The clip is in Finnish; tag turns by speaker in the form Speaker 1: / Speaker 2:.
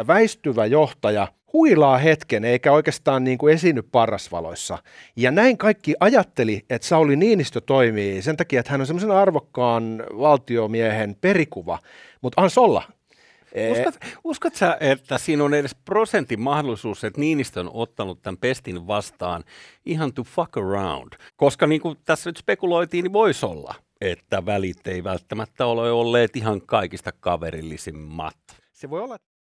Speaker 1: että väistyvä johtaja huilaa hetken eikä oikeastaan niin kuin esiinny parrasvaloissa. Ja näin kaikki ajatteli, että Sauli Niinistö toimii sen takia, että hän on semmoisen arvokkaan
Speaker 2: valtiomiehen perikuva, mutta ans olla. E- uskot, uskot sä, että siinä on edes prosentin mahdollisuus, että Niinistö on ottanut tämän pestin vastaan ihan to fuck around? Koska niin kuin tässä nyt spekuloitiin, niin voisi olla, että välit ei välttämättä ole olleet ihan kaikista kaverillisimmat.
Speaker 3: Se voi olla,